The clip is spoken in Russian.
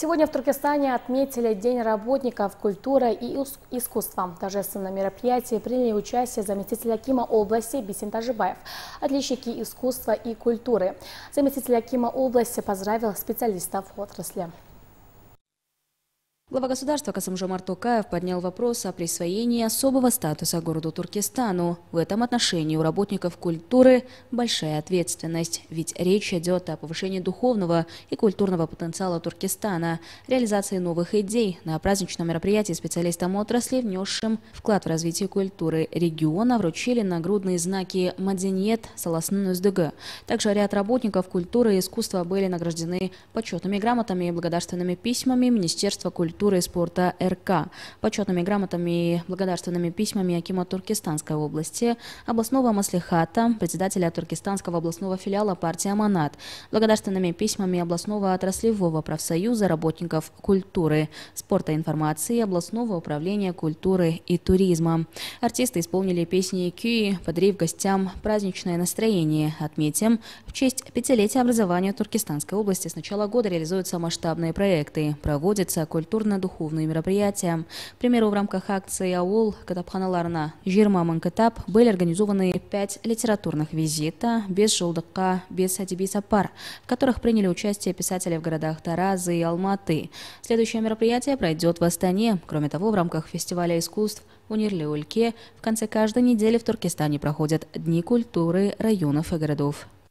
Сегодня в Туркестане отметили День работников культуры и искусства. В торжественном мероприятии приняли участие заместитель Акима области Бесин Тажибаев, отличники искусства и культуры. Заместитель Акима области поздравил специалистов отрасли. Глава государства Касымжомар Токаев поднял вопрос о присвоении особого статуса городу Туркестану. В этом отношении у работников культуры большая ответственность, ведь речь идет о повышении духовного и культурного потенциала Туркестана, реализации новых идей на праздничном мероприятии специалистам отрасли, внесшим вклад в развитие культуры региона, вручили нагрудные знаки Мадинет Саласну СДГ. Также ряд работников культуры и искусства были награждены почетными грамотами и благодарственными письмами Министерства культуры культуры и спорта РК, почетными грамотами и благодарственными письмами Акима Туркестанской области, областного маслихата, председателя Туркестанского областного филиала партии «Аманат», благодарственными письмами областного отраслевого профсоюза работников культуры, спорта и информации областного управления культуры и туризма. Артисты исполнили песни Кюи, подарив гостям праздничное настроение. Отметим, в честь пятилетия образования Туркестанской области с начала года реализуются масштабные проекты, проводится культурная на духовные мероприятия. К примеру, в рамках акции «Аул» кітапханаларына 20 мың кітап был организованы пять литературных визита, без жолдака без әдеби сапар, в которых приняли участие писатели в городах Таразы и Алматы. Следующее мероприятие пройдет в Астане. Кроме того, в рамках фестиваля искусств Унирлеульке в конце каждой недели в Туркестане проходят Дни культуры районов и городов.